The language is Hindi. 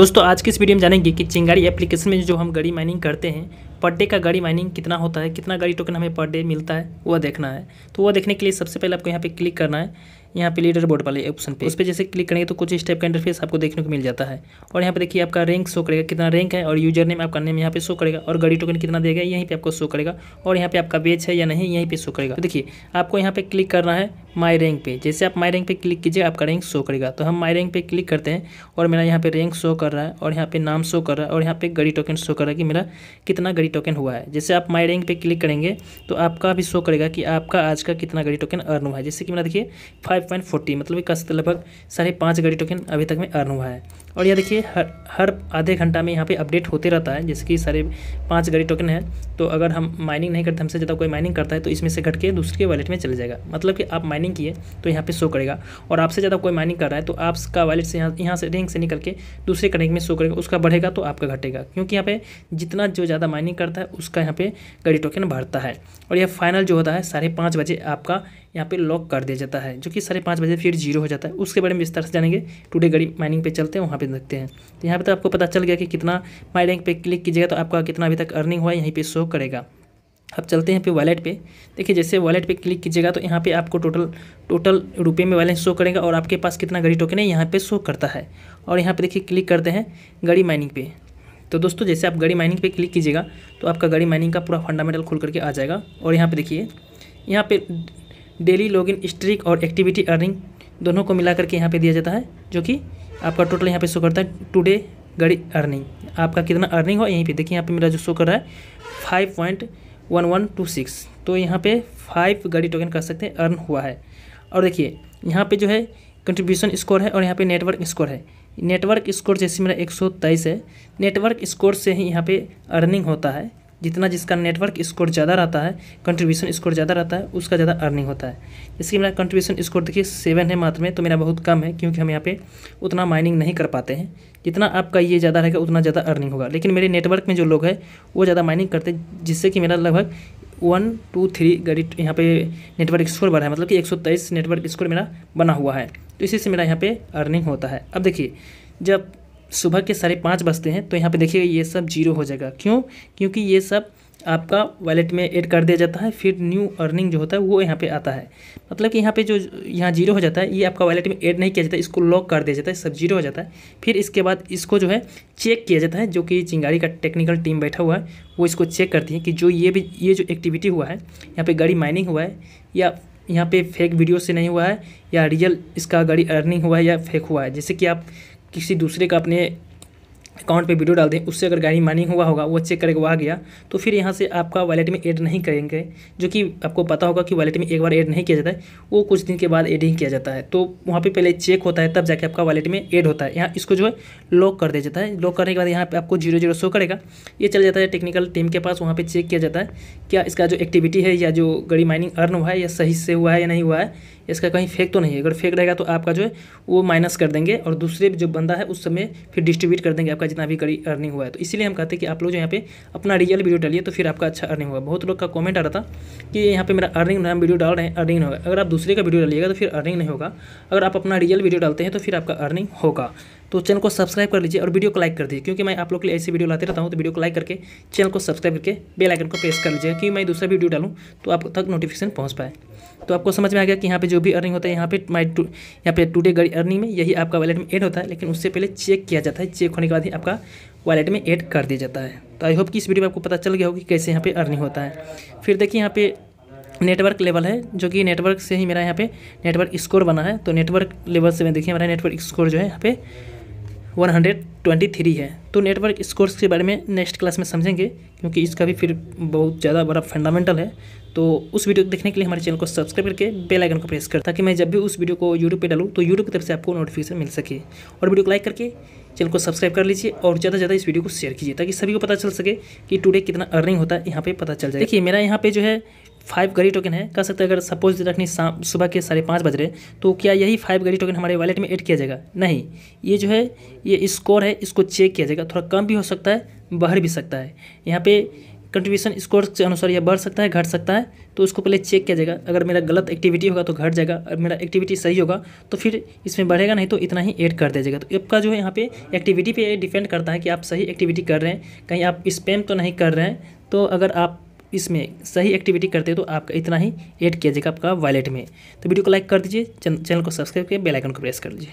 दोस्तों आज की इस वीडियो में जानेंगे कि चिंगारी एप्लीकेशन में जो हम गड़ी माइनिंग करते हैं पर डे का गाड़ी माइनिंग कितना होता है कितना गाड़ी टोकन हमें पर डे मिलता है वह देखना है तो वह देखने के लिए सबसे पहले आपको यहाँ पे क्लिक करना है यहाँ पे लीडर बोर्ड वाले ऑप्शन पे उस पर जैसे क्लिक करेंगे तो कुछ इस टाइप का इंटरफेस आपको देखने को मिल जाता है और यहाँ पे देखिए आपका रैंक शो करेगा कितना रैंक है और यूजर नेम आपका नेम यहाँ पे शो करेगा और गड़ी टोकन कितना देगा यहीं पर आपको शो करेगा और यहाँ पे आपका बेच है या नहीं यहीं पर शो करेगा तो देखिए आपको यहाँ पे क्लिक करना है माई रैंक पे जैसे आप माई रैंक पे क्लिक कीजिए आपका रैंक शो करेगा तो हम माई रैंक पे क्लिक करते हैं और मेरा यहाँ पे रैंक शो कर रहा है और यहाँ पे नाम शो कर रहा है और यहाँ पे गड़ी टोकन शो कर रहा है कि मेरा कितना गड़ी टोकन हुआ है जैसे आप माई रैंक पे क्लिक करेंगे तो आपका भी शो करेगा कि आपका आज का कितना गड़ी टोकन अर्न हुआ है जैसे कि मेरा देखिए फाइव फाइव पॉइंट फोर्टी मतलब इक्कीस लगभग साढ़े पाँच घड़ी टोकन अभी तक में अर्न हुआ है और यह देखिए हर हर आधे घंटा में यहाँ पे अपडेट होते रहता है जैसे कि साढ़े पाँच घड़ी टोकन है तो अगर हम माइनिंग नहीं करते हमसे ज़्यादा कोई माइनिंग करता है तो इसमें से घट के दूसरे वॉलेट में चले जाएगा मतलब कि आप माइनिंग किए तो यहाँ पर शो करेगा और आपसे ज़्यादा कोई माइनिंग कर रहा है तो आपका वॉलेट से यहाँ यहाँ से रिंग से निकल के दूसरे करेंक में शो करेगा उसका बढ़ेगा तो आपका घटेगा क्योंकि यहाँ पे जितना जो ज़्यादा माइनिंग करता है उसका यहाँ पे घड़ी टोकन बढ़ता है और यह फाइनल जो होता है साढ़े पाँच बजे आपका यहाँ पे लॉक कर दिया जाता है जो कि साढ़े पाँच बजे फिर जीरो हो जाता है उसके बारे में विस्तार से जानेंगे टुडे गड़ी माइनिंग पे चलते हैं वहाँ पे देखते हैं तो यहाँ पे तो आपको पता चल गया कि कितना माइनिंग पे क्लिक कीजिएगा तो आपका कितना अभी तक अर्निंग हुआ है यहीं पर शो करेगा अब चलते हैं पे वॉलेट पे देखिए जैसे वॉलेट पे क्लिक कीजिएगा तो यहाँ पे आपको टोटल टोटल रुपये में बैलेंस शो करेगा और आपके पास कितना गड़ी टोकन है यहाँ पे शो करता है और यहाँ पे देखिए क्लिक करते हैं गड़ी माइनिंग पे तो दोस्तों जैसे आप गड़ी माइनिंग पे क्लिक कीजिएगा तो आपका गड़ी माइनिंग का पूरा फंडामेंटल खुल करके आ जाएगा और यहाँ पर देखिए यहाँ पर डेली लॉगिन स्ट्रिक और एक्टिविटी अर्निंग दोनों को मिला करके यहाँ पे दिया जाता है जो कि आपका टोटल यहाँ पे शो करता है टुडे गड़ी अर्निंग आपका कितना अर्निंग हो यहीं पे देखिए यहाँ पे मेरा जो शो कर रहा है five point one one two six तो यहाँ पे फाइव गाड़ी टोकन कर सकते हैं अर्न हुआ है और देखिए यहाँ पे जो है कंट्रीब्यूशन स्कोर है और यहाँ पे नेटवर्क स्कोर है नेटवर्क स्कोर जैसे मेरा एक है नेटवर्क स्कोर से ही यहाँ पर अर्निंग होता है जितना जिसका नेटवर्क स्कोर ज़्यादा रहता है कंट्रीब्यूशन स्कोर ज़्यादा रहता है उसका ज़्यादा अर्निंग होता है इसके मेरा कंट्रीब्यूशन स्कोर देखिए सेवन है मात्र में तो मेरा बहुत कम है क्योंकि हम यहाँ पे उतना माइनिंग नहीं कर पाते हैं जितना आपका ये ज़्यादा रहेगा उतना ज़्यादा अर्निंग होगा लेकिन मेरे नेटवर्क में जो लोग हैं वो ज़्यादा माइनिंग करते हैं जिससे कि मेरा लगभग वन टू थ्री गरी यहाँ पे नेटवर्क स्कोर बढ़ा है मतलब कि एक सौ तेईस नेटवर्क स्कोर मेरा बना हुआ है तो इसी से मेरा यहाँ पे अर्निंग होता है अब देखिए जब सुबह के साढ़े पाँच बजते हैं तो यहाँ पे देखिए ये सब जीरो हो जाएगा क्यों क्योंकि ये सब आपका वॉलेट में ऐड कर दिया जाता है फिर न्यू अर्निंग जो होता है वो यहाँ पे आता है मतलब कि यहाँ पे जो यहाँ जीरो हो जाता है ये आपका वॉलेट में ऐड नहीं किया जाता इसको लॉक कर दिया जाता है सब जीरो हो जाता है फिर इसके बाद इसको जो है चेक किया जाता है जो कि चिंगारी का टेक्निकल टीम बैठा हुआ है वो इसको चेक करती है कि जो ये भी ये जो एक्टिविटी हुआ है यहाँ पर गाड़ी माइनिंग हुआ है या यहाँ पे फेक वीडियो से नहीं हुआ है या रियल इसका गाड़ी अर्निंग हुआ है या फेक हुआ है जैसे कि आप किसी दूसरे का अपने अकाउंट पे वीडियो डाल दें उससे अगर गाड़ी माइनिंग हुआ होगा वो चेक करके आ गया तो फिर यहाँ से आपका वॉलेट में ऐड नहीं करेंगे जो कि आपको पता होगा कि वॉलेट में एक बार ऐड नहीं किया जाता है वो कुछ दिन के बाद ऐड ही किया जाता है तो वहाँ पे पहले चेक होता है तब जाके आपका वॉलेट में ऐड होता है यहाँ इसको जो है लॉक कर दिया जाता है लॉक करने के बाद यहाँ पर आपको जीरो जीरो शो करेगा ये चल जाता है टेक्निकल टीम के पास वहाँ पर चेक किया जाता है क्या इसका जो एक्टिविटी है या जो गाड़ी माइनिंग अर्न हुआ है या सही से हुआ है या नहीं हुआ है इसका कहीं फेक तो नहीं है अगर फेक रहेगा तो आपका जो है वो माइनस कर देंगे और दूसरे जो बंदा है उस समय फिर डिस्ट्रीब्यूट कर देंगे आपका जितना भी अर्निंग हुआ है तो इसलिए हम कहते हैं कि आप लोग जो यहाँ पे अपना रियल वीडियो डालिए तो फिर आपका अच्छा अर्निंग होगा बहुत लोग का कॉमेंट आ रहा था कि यहाँ पर मेरा अर्निंग हम वीडियो डाल रहे हैं अर्निंग नहीं होगा अगर आप दूसरे का वीडियो डालिएगा तो फिर अर्निंग नहीं होगा अगर आप अपना रियल वीडियो डालते हैं तो फिर आपका अर्निंग होगा तो चैनल को सब्सक्राइब कर लीजिए और वीडियो को लाइक कर दीजिए क्योंकि मैं आप लोग के लिए ऐसी वीडियो लाते रहता हूँ तो वीडियो को लाइक करके चैनल को सब्सक्राइब करके बेल आइकन को प्रेस कर लीजिए कि मैं दूसरा वीडियो डालूँ तो आप तक नोटिफिकेशन पहुँच पाए तो आपको समझ में आ गया कि यहाँ पे जो भी अर्निंग होता है यहाँ पे माई टू यहाँ पे टुडे अर्निंग में यही आपका वैलेट में एड होता है लेकिन उससे पहले चेक किया जाता है चेक होने के बाद ही आपका वैलेट में ऐड कर दिया जाता है तो आई होप कि इस वीडियो में आपको पता चल गया होगा कि कैसे यहाँ पे अर्निंग होता है फिर देखिए यहाँ पे नेटवर्क लेवल है जो कि नेटवर्क से ही मेरा यहाँ पे नेटवर्क स्कोर बना है तो नेटवर्क लेवल से मैं देखिए मेरा नेटवर्क स्कोर जो है यहाँ पे 123 है तो नेटवर्क स्कोर्स के बारे में नेक्स्ट क्लास में समझेंगे क्योंकि इसका भी फिर बहुत ज़्यादा बड़ा फंडामेंटल है तो उस वीडियो को देखने के लिए हमारे चैनल को सब्सक्राइब करके बेल आइकन को प्रेस कर ताकि मैं जब भी उस वीडियो को यूट्यूब पे डालूँ तो यूट्यूब की तरफ से आपको नोटिफिकेशन मिल सके और वीडियो को लाइक करके चैनल को सब्सक्राइब कर लीजिए और ज़्यादा से ज़्यादा इस वीडियो को शेयर कीजिए ताकि सभी को पता चल सके कि टुडे कितना अर्निंग होता है यहाँ पर पता चल जाए देखिए मेरा यहाँ पर जो है फाइव घड़ी टोकन है कह सकते हैं अगर सपोज रखनी सुबह के साढ़े पाँच बज रहे तो क्या यही फाइव घड़ी टोकन हमारे वॉलेट में ऐड किया जाएगा नहीं ये जो है ये स्कोर है इसको चेक किया जाएगा थोड़ा कम भी हो सकता है बढ़ भी सकता है यहाँ पे कंट्रीब्यूशन स्कोर के अनुसार यह बढ़ सकता है घट सकता है तो उसको पहले चेक किया जाएगा अगर मेरा गलत एक्टिविटी होगा तो घट जाएगा और मेरा एक्टिविटी सही होगा तो फिर इसमें बढ़ेगा नहीं तो इतना ही ऐड कर दिया जाएगा तो आपका जो है यहाँ पे एक्टिविटी पे डिपेंड करता है कि आप सही एक्टिविटी कर रहे हैं कहीं आप स्पेम तो नहीं कर रहे हैं तो अगर आप इसमें सही एक्टिविटी करते हो तो आपका इतना ही ऐड किया जाएगा आपका वॉलेट में तो वीडियो को लाइक कर दीजिए चैनल को सब्सक्राइब किया बेलाइकन को प्रेस कर दीजिए